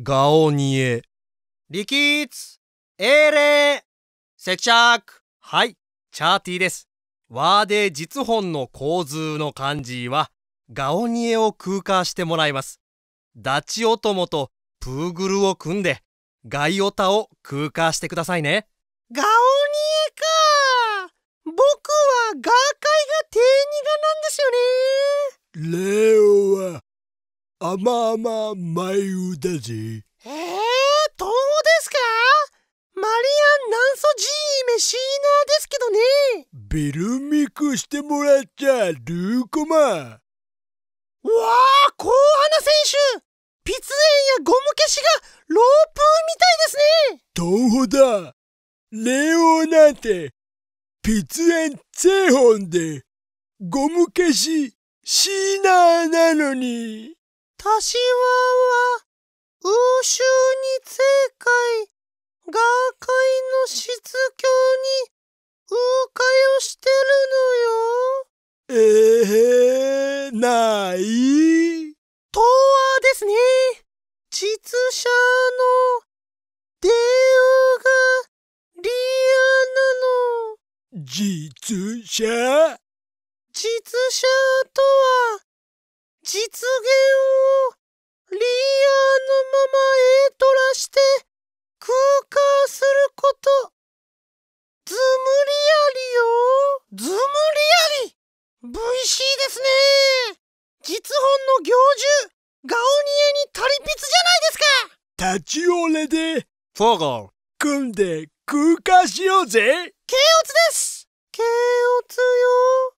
ガオニエ。力逸、英霊、接着。はい、チャーティーです。ワーデー実本の構図の漢字は、ガオニエを空化してもらいます。ダチオトモとプーグルを組んで、ガイオタを空化してくださいね。ガオニエか僕はガー界が定義がなんですよね。レオあまあまあまゆだぜ。ええー、どうですかマリアンなんそじーメシーナですけどね。ベルミクしてもらっちゃルーコマ。わあ、コウハナ選手ピツエンやゴム消しがロープみたいですね。トンホだ。レオなんて、ピツエン製本で、ゴム消しシーナーなのに。たしわは、うしゅうにせいかい、がかいのしつきょうに、うかいをしてるのよ。えへ、ない。とはですね、つしゃの、でうが、りあなの。つしゃ。実つしゃとは、実現をリアのまま A とらして空間することズムリアリよズムリアリ VC ですね実本の行獣ガオニエにリり筆じゃないですか立ちオれでフォロー組んで空間しようぜケイオツですケイオツよ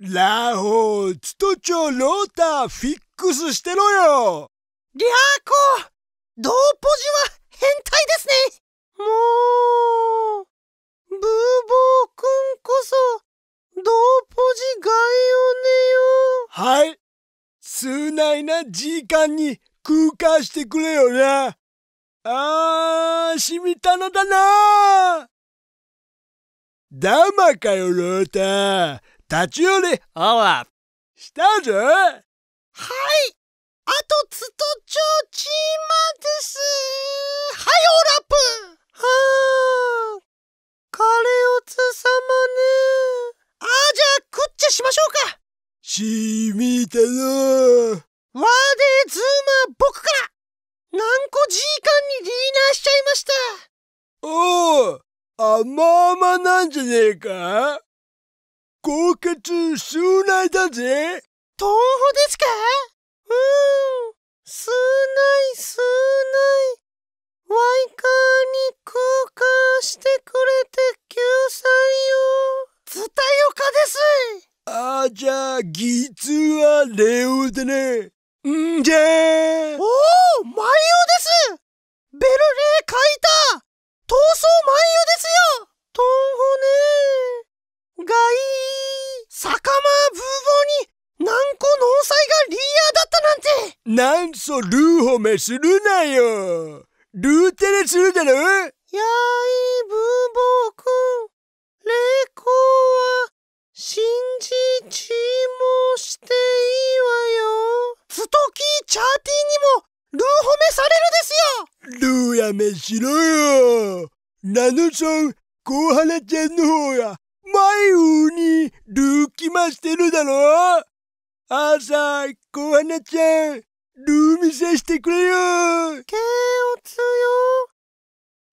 ラホー、ツトチョ、ロータ、フィックスしてろよリャーコドーポジは変態ですねもう、ブーボーくんこそ、ドーポジガイオネよ。はい。数内な時間に空間してくれよな。あー、しみたのだなだまかよ、ロータ。立ち寄りあわしたぜはいあとつとちょちまですはいオラップはあカレオツ様ねあじゃあ食っちゃしましょうかしみたなわでズーマ僕から何個時間にリーナーしちゃいましたおおあままなんじゃねえか狡猾襲来だぜ東宝ですかうんすないすないワイカーに空間してくれて救済よ伝えよかですあじゃあ実はレオでねんじゃーおお万有ですベルレー書いた闘争万有ですよなんそルーホメするなよルーテレするだろやいぶぼく僕レコは信じちもしていいわよストキーチャーティーにもルー褒めされるですよルーやめしろよナノソン、コウちゃんの方が前うにルーきましてるだろ朝、コウハナちゃん、ルー見せしてくれよケオツよ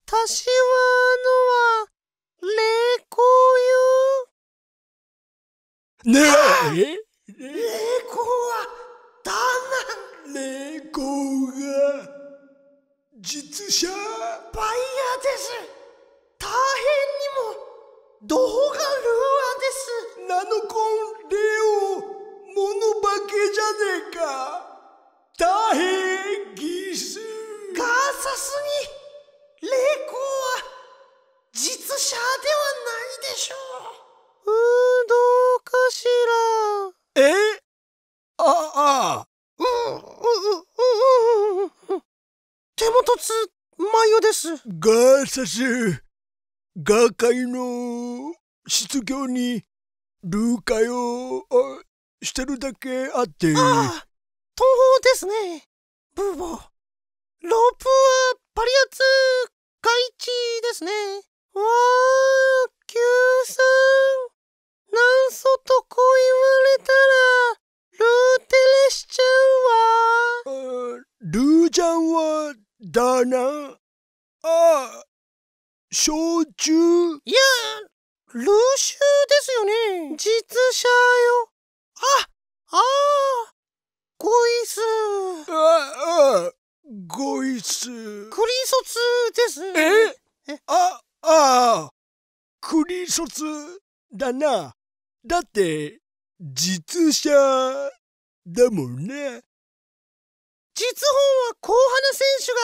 たしはのは、レコよねえレコは、だなんレコが、実写バイヤーです大変にも、どうがルアですナノコンレオ、モノバケじゃねえかすぎ霊光は実写ではないでしょううどうかしらえああううううう手元つマヨです学会の失業にルーカしてるだけあってああ東方ですねブーボーロープはパリアツ外地ですね。わー、Q さなんそとこ言われたら、ルーテレシちゃんはルージャンは、だな。ああ、焼酎いや、ルーシュですよね。実写よ。あ、ああ、こいす。ああ。ごいす。クリソツですえ。え、あ、ああ。クリソツだな。だって、実写だもんね。実本は後派な選手が、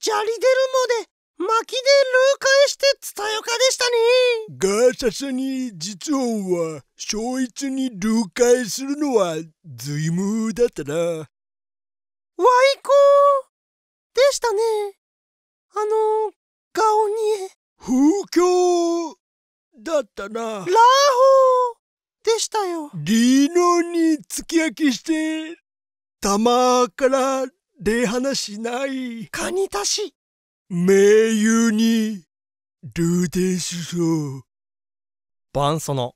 砂利出るもで、巻きでルー返して伝えよかでしたね。が、さすがに実本は、勝一にルー返するのは、随いだったな。ワイコでしたね。あの、顔に。風景だったな。ラーホーでしたよ。リーノに突き焼きして、玉から出話しない。カニ足し。名優に、ルーデン首相。伴奏の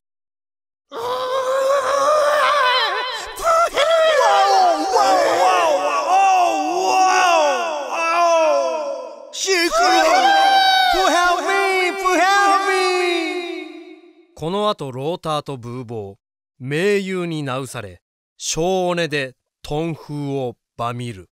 このあとローターとブーボー盟友になうされ小尾根でトン風をばみる